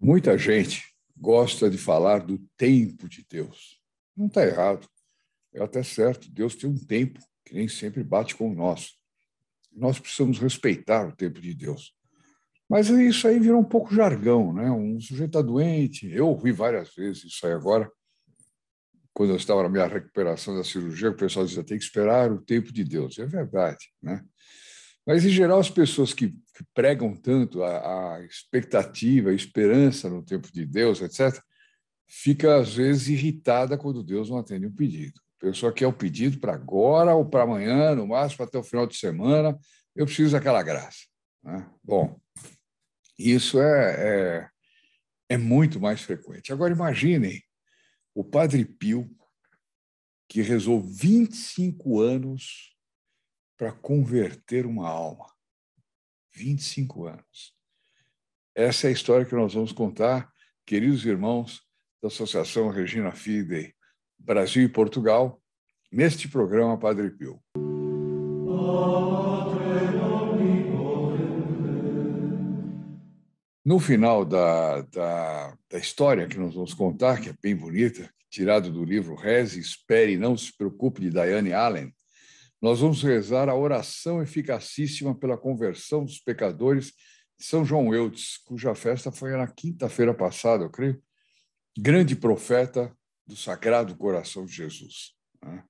Muita gente gosta de falar do tempo de Deus. Não está errado, é até certo. Deus tem um tempo que nem sempre bate com o nosso. Nós precisamos respeitar o tempo de Deus. Mas isso aí virou um pouco jargão, né? Um sujeito está doente. Eu ouvi várias vezes isso aí agora, quando eu estava na minha recuperação da cirurgia, o pessoal dizia: tem que esperar o tempo de Deus. É verdade, né? Mas, em geral, as pessoas que, que pregam tanto a, a, expectativa, a esperança no tempo de Deus, etc., fica, às vezes, irritada quando Deus não atende um pedido. A pessoa quer o pedido para agora ou para amanhã, no máximo até o final de semana, eu preciso daquela graça. Né? Bom, isso é, é, é muito mais frequente. Agora, imaginem o Padre Pio, que rezou 25 anos para converter uma alma. 25 anos. Essa é a história que nós vamos contar, queridos irmãos da Associação Regina Fidei Brasil e Portugal, neste programa Padre Pio. No final da, da, da, história que nós vamos contar, que é bem bonita, tirado do livro Reze, Espere e Não Se Preocupe, de Diane Allen, nós vamos rezar a oração eficacíssima pela conversão dos pecadores de São João Eudes, cuja festa foi na quinta-feira passada, eu creio, grande profeta do Sagrado Coração de Jesus. Né?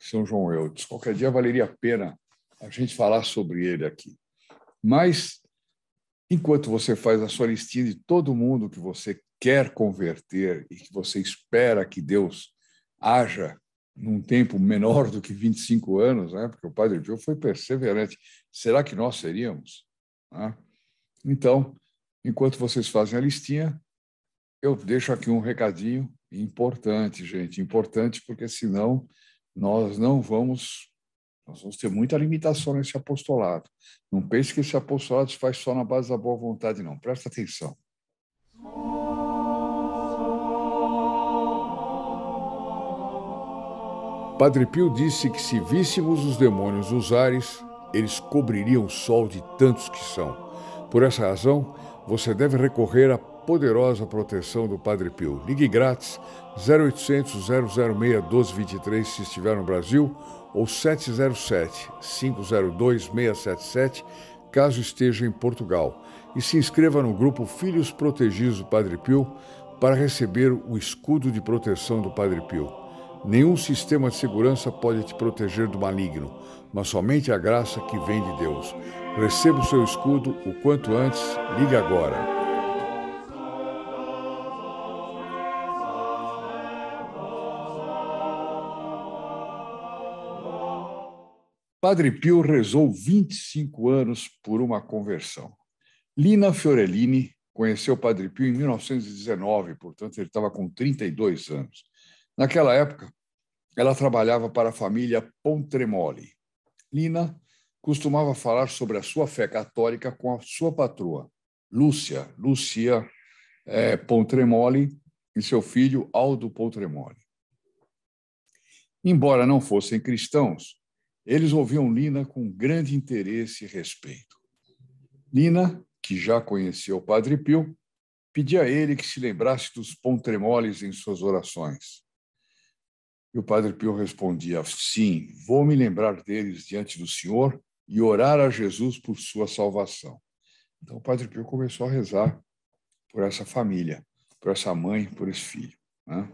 São João Eudes. Qualquer dia valeria a pena a gente falar sobre ele aqui. Mas, enquanto você faz a sua listinha de todo mundo que você quer converter e que você espera que Deus haja num tempo menor do que 25 anos, né? porque o Padre Pio foi perseverante. Será que nós seríamos? Né? Então, enquanto vocês fazem a listinha, eu deixo aqui um recadinho importante, gente, importante, porque senão nós não vamos, nós vamos ter muita limitação nesse apostolado. Não pense que esse apostolado se faz só na base da boa vontade, não. Presta atenção. Oh. Padre Pio disse que se víssemos os demônios nos ares, eles cobririam o sol de tantos que são. Por essa razão, você deve recorrer à poderosa proteção do Padre Pio. Ligue grátis 0800 006 1223 se estiver no Brasil ou 707 502 677 caso esteja em Portugal. E se inscreva no grupo Filhos Protegidos do Padre Pio para receber o escudo de proteção do Padre Pio. Nenhum sistema de segurança pode te proteger do maligno, mas somente a graça que vem de Deus. Receba o seu escudo o quanto antes, ligue agora. Padre Pio rezou 25 anos por uma conversão. Lina Fiorellini conheceu Padre Pio em 1919, portanto, ele estava com 32 anos. Naquela época, ela trabalhava para a família Pontremoli. Lina costumava falar sobre a sua fé católica com a sua patroa, Lúcia, Lucia é, Pontremoli, e seu filho Aldo Pontremoli. Embora não fossem cristãos, eles ouviam Lina com grande interesse e respeito. Lina, que já conhecia o Padre Pio, pedia a ele que se lembrasse dos Pontremoles em suas orações. E o Padre Pio respondia: Sim, vou me lembrar deles diante do Senhor e orar a Jesus por sua salvação. Então o Padre Pio começou a rezar por essa família, por essa mãe, por esse filho. Né?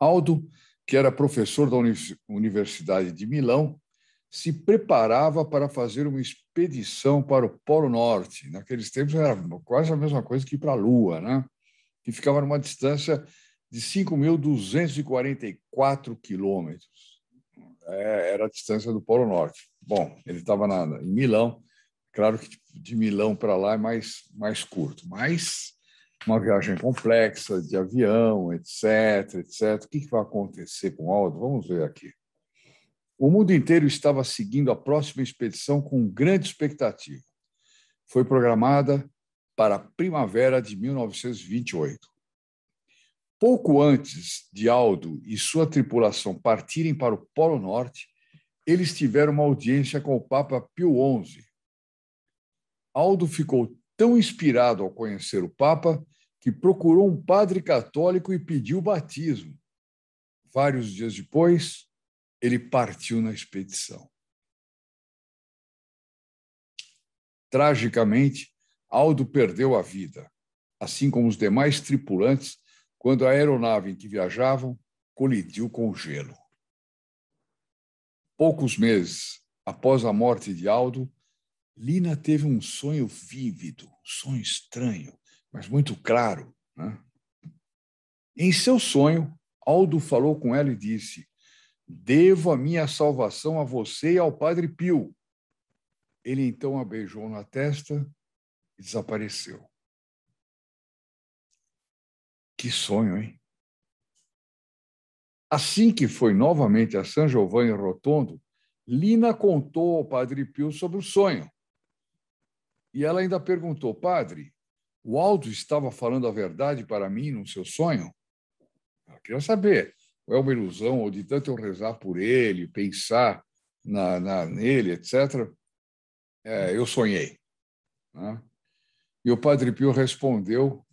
Aldo, que era professor da Universidade de Milão, se preparava para fazer uma expedição para o Polo Norte. Naqueles tempos era quase a mesma coisa que ir para a Lua, né? que ficava numa distância de 5.244 quilômetros. É, era a distância do Polo Norte. Bom, ele estava em Milão. Claro que de Milão para lá é mais, mais curto, mas uma viagem complexa de avião, etc, etc. O que, que vai acontecer com o Aldo? Vamos ver aqui. O mundo inteiro estava seguindo a próxima expedição com grande expectativa. Foi programada para a primavera de 1928. Pouco antes de Aldo e sua tripulação partirem para o Polo Norte, eles tiveram uma audiência com o Papa Pio XI. Aldo ficou tão inspirado ao conhecer o Papa que procurou um padre católico e pediu batismo. Vários dias depois, ele partiu na expedição. Tragicamente, Aldo perdeu a vida, assim como os demais tripulantes quando a aeronave em que viajavam colidiu com o gelo. Poucos meses após a morte de Aldo, Lina teve um sonho vívido, um sonho estranho, mas muito claro. Né? Em seu sonho, Aldo falou com ela e disse: Devo a minha salvação a você e ao Padre Pio. Ele então a beijou na testa e desapareceu. Que sonho, hein? Assim que foi novamente a San Giovanni Rotondo, Lina contou ao padre Pio sobre o sonho. E ela ainda perguntou: Padre, o Aldo estava falando a verdade para mim no seu sonho? Ela queria saber. Ou é uma ilusão, ou de tanto eu rezar por ele, pensar na, na nele, etc. É, eu sonhei. Né? E o Padre Pio respondeu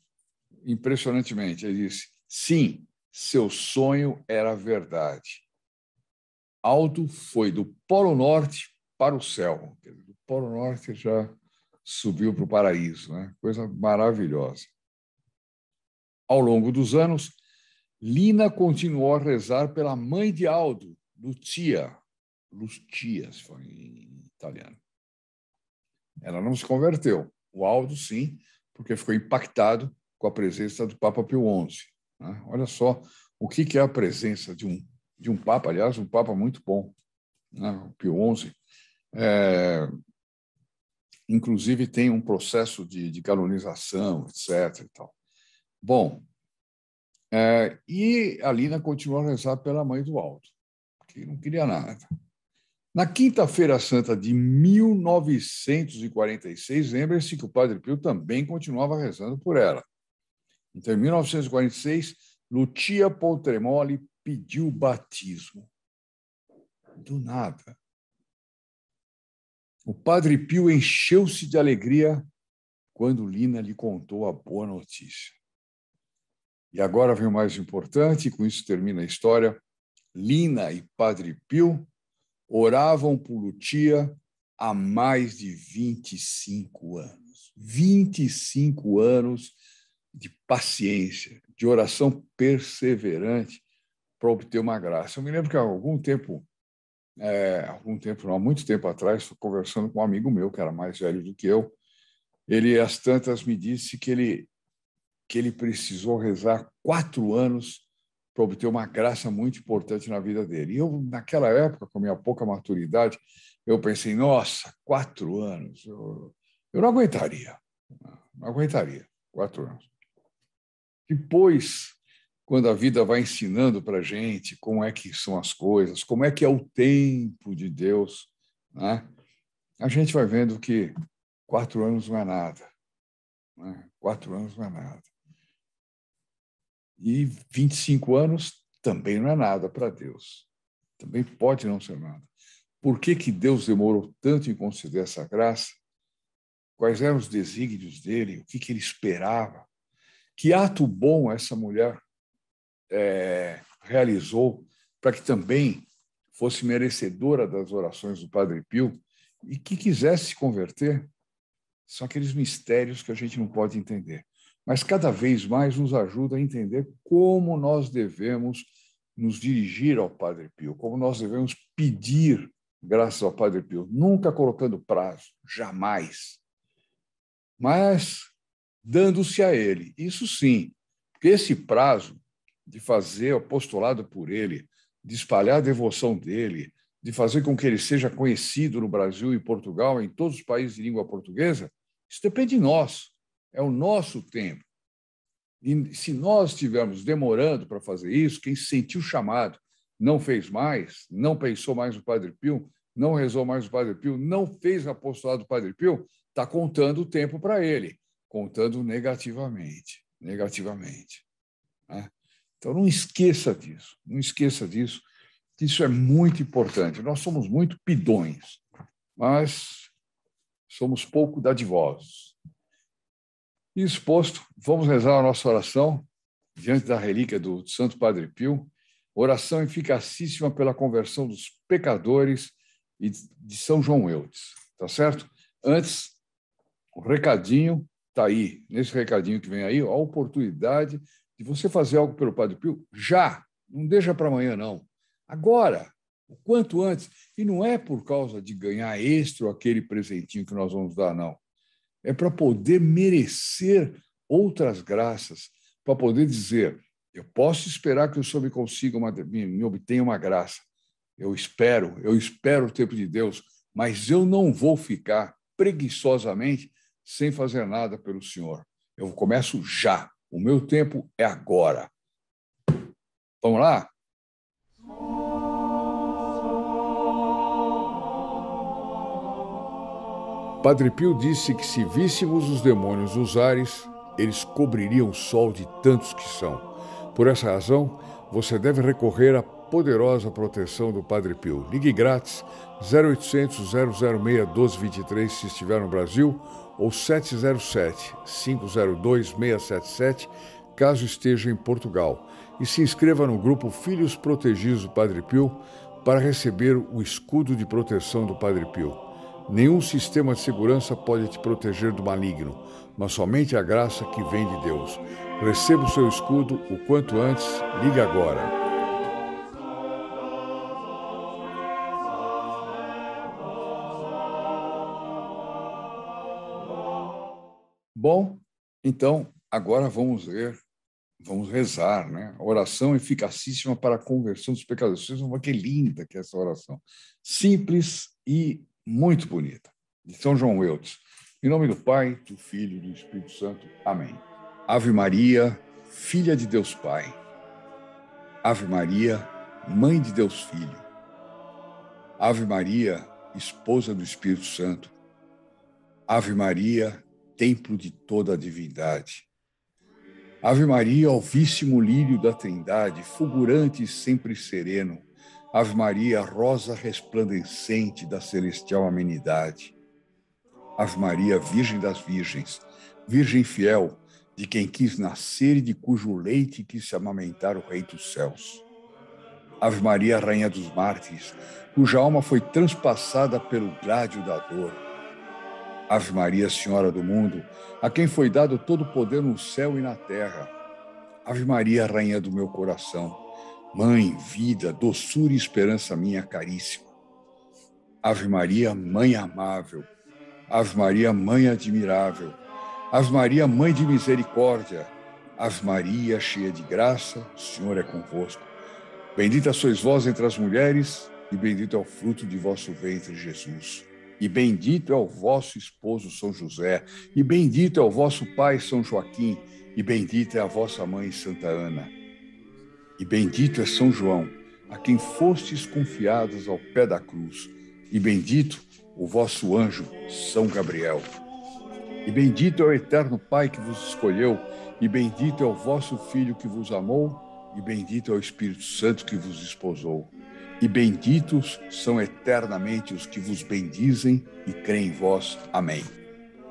impressionantemente. Ele disse: sim, seu sonho era verdade. Aldo foi do Polo Norte para o céu. Do Polo Norte já subiu para o paraíso, né? coisa maravilhosa. Ao longo dos anos, Lina continuou a rezar pela mãe de Aldo, Lucia, Lucia, se for em italiano. Ela não se converteu, o Aldo sim, porque ficou impactado com a presença do Papa Pio XI. Né? Olha só o que, que é a presença de um, de um Papa, aliás, um Papa muito bom, né? o Pio XI. É, inclusive tem um processo de, de canonização, etc. E tal. Bom, é, e a Lina continuou a rezar pela mãe do Aldo, que não queria nada. Na Quinta-feira Santa de 1946, lembre-se que o Padre Pio também continuava rezando por ela. Então, em 1946, Lucia Pontremoli pediu batismo. Do nada. O padre Pio encheu-se de alegria quando Lina lhe contou a boa notícia. E agora vem o mais importante, e com isso termina a história. Lina e Padre Pio oravam por Lutia há mais de 25 anos. 25 anos de paciência, de oração perseverante para obter uma graça. Eu me lembro que há algum tempo, é, algum tempo, não, há muito tempo atrás, estou conversando com um amigo meu que era mais velho do que eu. Ele, às tantas, me disse que ele que ele precisou rezar quatro anos para obter uma graça muito importante na vida dele. E eu, naquela época, com minha pouca maturidade, eu pensei, nossa, quatro anos, eu, eu não aguentaria, não aguentaria quatro anos. Depois, quando a vida vai ensinando para a gente como é que são as coisas, como é que é o tempo de Deus, né? a gente vai vendo que quatro anos não é nada. Né? Quatro anos não é nada. E 25 anos também não é nada para Deus. Também pode não ser nada. Por que, que Deus demorou tanto em conceder essa graça? Quais eram os desígnios dele? O que, que ele esperava? Que ato bom essa mulher é, realizou para que também fosse merecedora das orações do Padre Pio e que quisesse se converter. São aqueles mistérios que a gente não pode entender. Mas cada vez mais nos ajuda a entender como nós devemos nos dirigir ao Padre Pio, como nós devemos pedir graças ao Padre Pio, nunca colocando prazo, jamais. Mas dando-se a ele. Isso sim, porque esse prazo de fazer apostolado por ele, de espalhar a devoção dele, de fazer com que ele seja conhecido no Brasil e Portugal, em todos os países de língua portuguesa, isso depende de nós, é o nosso tempo. E se nós estivermos demorando para fazer isso, quem sentiu chamado não fez mais, não pensou mais no Padre Pio, não rezou mais o Padre Pio, não fez apostolado do Padre Pio, está contando o tempo para ele contando negativamente, negativamente. Né? Então não esqueça disso, não esqueça disso. Isso é muito importante. Nós somos muito pidões, mas somos pouco dadivosos. Exposto, vamos rezar a nossa oração diante da relíquia do Santo Padre Pio, oração eficacíssima pela conversão dos pecadores e de São João Eudes, tá certo? Antes, o um recadinho está aí, nesse recadinho que vem aí, a oportunidade de você fazer algo pelo Padre Pio já, não deixa para amanhã, não. Agora, o quanto antes. E não é por causa de ganhar extra aquele presentinho que nós vamos dar, não. É para poder merecer outras graças, para poder dizer: eu posso esperar que o Senhor me consiga, uma, me, me obtenha uma graça. Eu espero, eu espero o tempo de Deus, mas eu não vou ficar preguiçosamente sem fazer nada pelo senhor. Eu começo já. O meu tempo é agora. Vamos lá? Padre Pio disse que se víssemos os demônios nos ares, eles cobririam o sol de tantos que são. Por essa razão, você deve recorrer a poderosa proteção do Padre Pio. Ligue grátis 0800 006 1223 se estiver no Brasil ou 707 502 677 caso esteja em Portugal. E se inscreva no grupo Filhos Protegidos do Padre Pio para receber o escudo de proteção do Padre Pio. Nenhum sistema de segurança pode te proteger do maligno, mas somente a graça que vem de Deus. Receba o seu escudo o quanto antes, Ligue agora. Bom, então agora vamos ver, vamos rezar, né? Oração eficacíssima para a conversão dos pecadores. Vocês vão ver que linda que é essa oração. Simples e muito bonita. De São João Eudes. Em nome do Pai, do Filho e do Espírito Santo. Amém. Ave Maria, filha de Deus Pai. Ave Maria, mãe de Deus Filho. Ave Maria, esposa do Espírito Santo. Ave Maria, templo de toda a divindade. Ave Maria, alvíssimo lírio da Trindade, fulgurante e sempre sereno. Ave Maria, rosa resplandecente da celestial amenidade. Ave Maria, Virgem das Virgens, Virgem fiel, de quem quis nascer e de cujo leite quis se amamentar o Rei dos Céus. Ave Maria, Rainha dos Mártires, cuja alma foi transpassada pelo grádio da dor. Ave Maria, Senhora do mundo, a quem foi dado todo o poder no céu e na terra. Ave Maria, Rainha do meu coração, Mãe, vida, doçura e esperança minha caríssima. Ave Maria, Mãe amável. Ave Maria, Mãe admirável. Ave Maria, Mãe de misericórdia. Ave Maria, cheia de graça, o Senhor é convosco. Bendita sois vós entre as mulheres, e bendito é o fruto de vosso ventre, Jesus. E bendito é o vosso esposo São José, e bendito é o vosso pai São Joaquim, e bendita é a vossa mãe Santa Ana. E bendito é São João, a quem fostes confiados ao pé da cruz, e bendito o vosso anjo São Gabriel. E bendito é o eterno Pai que vos escolheu, e bendito é o vosso Filho que vos amou, e bendito é o Espírito Santo que vos esposou e benditos são eternamente os que vos bendizem e creem em vós. Amém.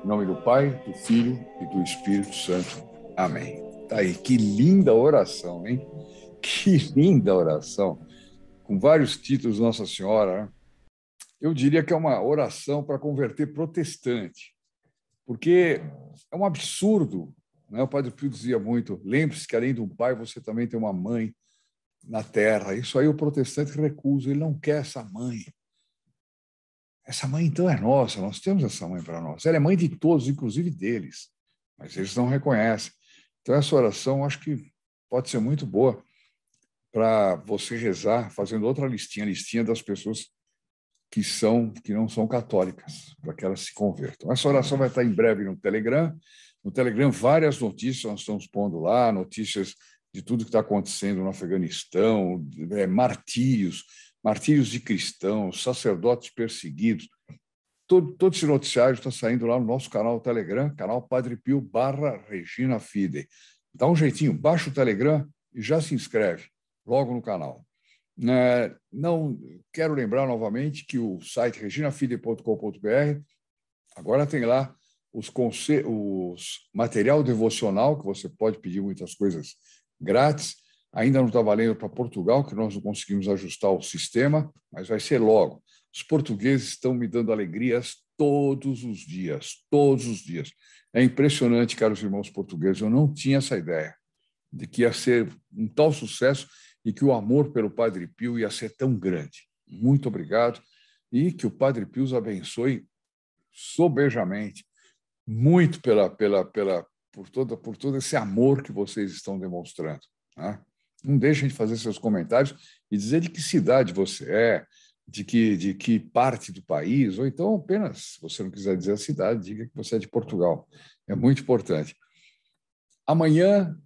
Em nome do Pai, do Filho e do Espírito Santo. Amém. Tá aí, que linda oração, hein? Que linda oração. Com vários títulos, Nossa Senhora. Né? Eu diria que é uma oração para converter protestante, porque é um absurdo. Né? O Padre Pio dizia muito: lembre-se que além do pai, você também tem uma mãe na terra. Isso aí o protestante recusa, ele não quer essa mãe. Essa mãe, então, é nossa, nós temos essa mãe para nós. Ela é mãe de todos, inclusive deles, mas eles não reconhecem. Então, essa oração acho que pode ser muito boa para você rezar, fazendo outra listinha, listinha das pessoas que são que não são católicas, para que elas se convertam. Essa oração vai estar em breve no Telegram. No Telegram, várias notícias nós estamos pondo lá, notícias de tudo que está acontecendo no Afeganistão, é, martírios, martírios de cristãos, sacerdotes perseguidos. Todo, todo esse noticiário está saindo lá no nosso canal Telegram, canal Padre Pio barra Regina Fide. Dá um jeitinho, baixa o Telegram e já se inscreve logo no canal. Né, não quero lembrar novamente que o site reginafide.com.br agora tem lá os, os material devocional que você pode pedir muitas coisas grátis. Ainda não está valendo para Portugal, que nós não conseguimos ajustar o sistema, mas vai ser logo. Os portugueses estão me dando alegrias todos os dias, todos os dias. É impressionante, caros irmãos portugueses, eu não tinha essa ideia de que ia ser um tal sucesso e que o amor pelo Padre Pio ia ser tão grande. Muito obrigado e que o Padre Pio os abençoe sobejamente, muito pela, pela, pela, por, toda, por todo esse amor que vocês estão demonstrando. Né? Não deixem de fazer seus comentários e dizer de que cidade você é, de que, de que parte do país, ou então apenas, se você não quiser dizer a cidade, diga que você é de Portugal. É muito importante. Amanhã,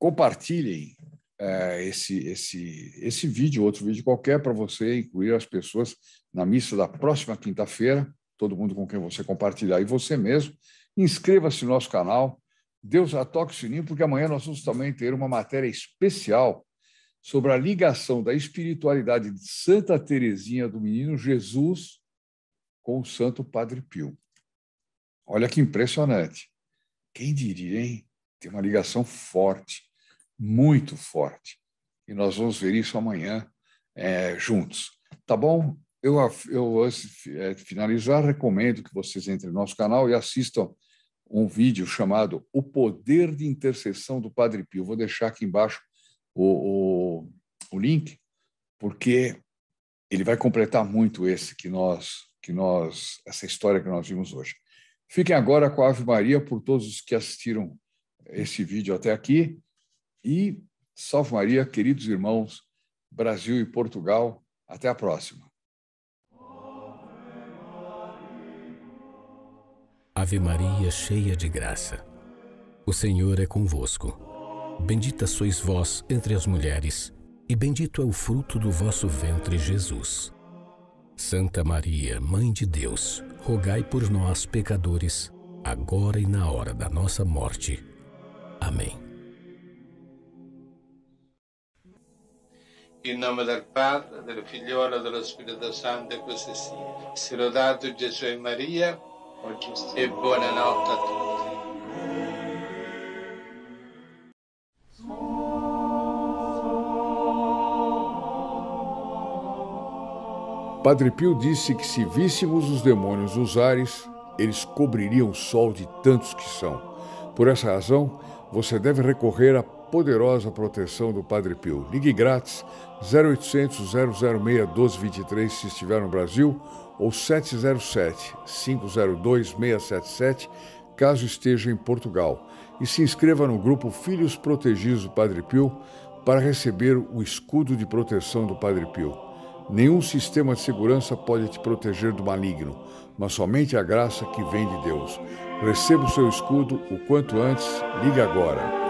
compartilhem é, esse, esse, esse vídeo, outro vídeo qualquer, para você incluir as pessoas na missa da próxima quinta-feira, todo mundo com quem você compartilhar e você mesmo, Inscreva-se no nosso canal, Deus a toque o sininho, porque amanhã nós vamos também ter uma matéria especial sobre a ligação da espiritualidade de Santa Teresinha do Menino Jesus com o Santo Padre Pio. Olha que impressionante. Quem diria, hein? Tem uma ligação forte, muito forte. E nós vamos ver isso amanhã é, juntos. Tá bom? Eu, eu antes é, de finalizar, recomendo que vocês entrem no nosso canal e assistam um vídeo chamado O Poder de Intercessão do Padre Pio. Vou deixar aqui embaixo o, o, o link, porque ele vai completar muito esse que nós, que nós, essa história que nós vimos hoje. Fiquem agora com a Ave Maria por todos os que assistiram esse vídeo até aqui. E salve Maria, queridos irmãos, Brasil e Portugal. Até a próxima. Ave Maria, cheia de graça. O Senhor é convosco. Bendita sois vós entre as mulheres, e bendito é o fruto do vosso ventre, Jesus. Santa Maria, Mãe de Deus, rogai por nós, pecadores, agora e na hora da nossa morte. Amém. Em nome do Padre, do Filho e do Espírito Santo, così Se Sì. Serodato e Maria. Padre Pio disse que se víssemos os demônios nos ares, eles cobririam o sol de tantos que são. Por essa razão, você deve recorrer a poderosa proteção do Padre Pio. Ligue grátis 0800 006 1223 se estiver no Brasil ou 707 502 677 caso esteja em Portugal. E se inscreva no grupo Filhos Protegidos do Padre Pio para receber o escudo de proteção do Padre Pio. Nenhum sistema de segurança pode te proteger do maligno, mas somente a graça que vem de Deus. Receba o seu escudo o quanto antes, Ligue agora.